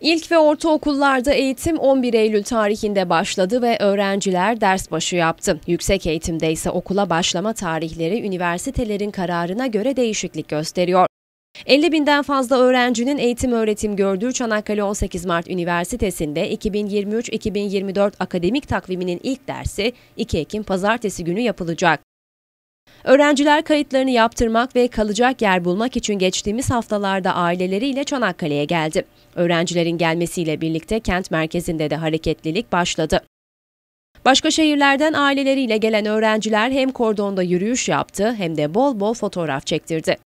İlk ve ortaokullarda eğitim 11 Eylül tarihinde başladı ve öğrenciler ders başı yaptı. Yüksek eğitimde ise okula başlama tarihleri üniversitelerin kararına göre değişiklik gösteriyor. 50 binden fazla öğrencinin eğitim öğretim gördüğü Çanakkale 18 Mart Üniversitesi'nde 2023-2024 akademik takviminin ilk dersi 2 Ekim Pazartesi günü yapılacak. Öğrenciler kayıtlarını yaptırmak ve kalacak yer bulmak için geçtiğimiz haftalarda aileleriyle Çanakkale'ye geldi. Öğrencilerin gelmesiyle birlikte kent merkezinde de hareketlilik başladı. Başka şehirlerden aileleriyle gelen öğrenciler hem kordonda yürüyüş yaptı hem de bol bol fotoğraf çektirdi.